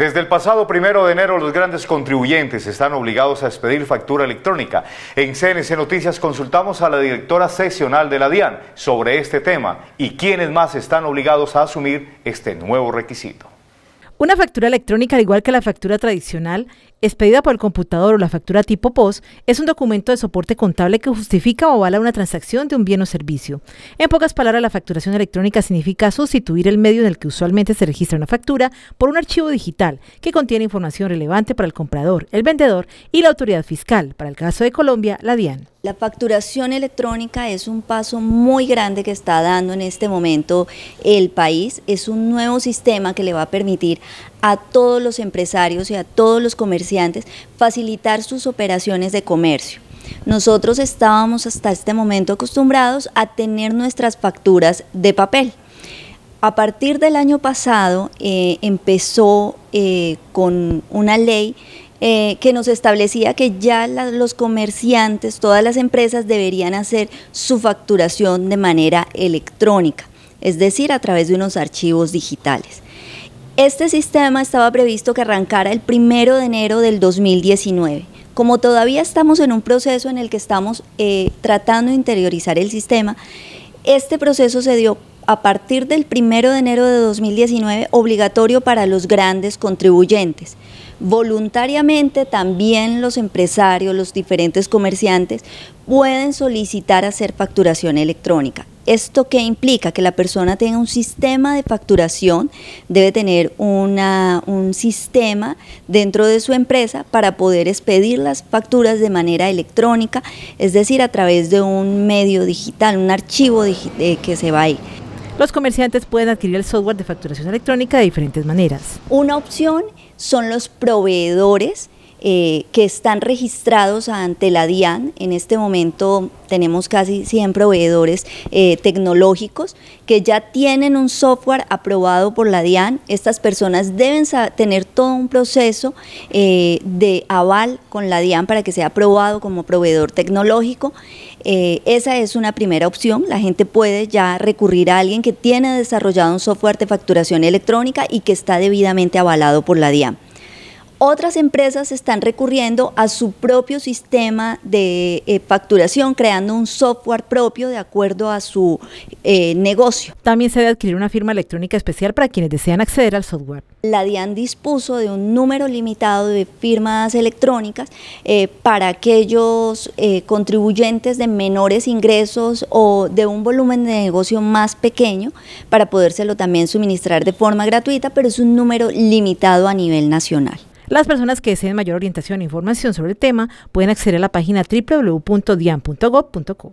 Desde el pasado primero de enero, los grandes contribuyentes están obligados a expedir factura electrónica. En CNC Noticias consultamos a la directora seccional de la DIAN sobre este tema y quiénes más están obligados a asumir este nuevo requisito. Una factura electrónica, al igual que la factura tradicional, expedida por el computador o la factura tipo POS, es un documento de soporte contable que justifica o avala una transacción de un bien o servicio. En pocas palabras, la facturación electrónica significa sustituir el medio en el que usualmente se registra una factura por un archivo digital que contiene información relevante para el comprador, el vendedor y la autoridad fiscal, para el caso de Colombia, la DIAN. La facturación electrónica es un paso muy grande que está dando en este momento el país. Es un nuevo sistema que le va a permitir a todos los empresarios y a todos los comerciantes facilitar sus operaciones de comercio. Nosotros estábamos hasta este momento acostumbrados a tener nuestras facturas de papel. A partir del año pasado eh, empezó eh, con una ley eh, que nos establecía que ya los comerciantes, todas las empresas deberían hacer su facturación de manera electrónica, es decir, a través de unos archivos digitales. Este sistema estaba previsto que arrancara el primero de enero del 2019. Como todavía estamos en un proceso en el que estamos eh, tratando de interiorizar el sistema, este proceso se dio a partir del 1 de enero de 2019 obligatorio para los grandes contribuyentes. Voluntariamente también los empresarios, los diferentes comerciantes pueden solicitar hacer facturación electrónica. ¿Esto que implica? Que la persona tenga un sistema de facturación, debe tener un sistema dentro de su empresa para poder expedir las facturas de manera electrónica, es decir, a través de un medio digital, un archivo eh, que se va a ir los comerciantes pueden adquirir el software de facturación electrónica de diferentes maneras. Una opción son los proveedores eh, que están registrados ante la DIAN. En este momento tenemos casi 100 proveedores eh, tecnológicos que ya tienen un software aprobado por la DIAN. Estas personas deben tener todo un proceso eh, de aval con la DIAN para que sea aprobado como proveedor tecnológico. esa es una primera opción. La gente puede ya recurrir a alguien que tiene desarrollado un software de facturación electrónica y que está debidamente avalado por la DIAN otras empresas están recurriendo a su propio sistema de eh, facturación, creando un software propio de acuerdo a su eh, negocio. También se debe adquirir una firma electrónica especial para quienes desean acceder al software. La DIAN dispuso de un número limitado de firmas electrónicas eh, para aquellos contribuyentes de menores ingresos o de un volumen de negocio más pequeño para podérselo también suministrar de forma gratuita, pero es un número limitado a nivel nacional. Las personas que deseen mayor orientación e información sobre el tema pueden acceder a la página www.dian.gov.co.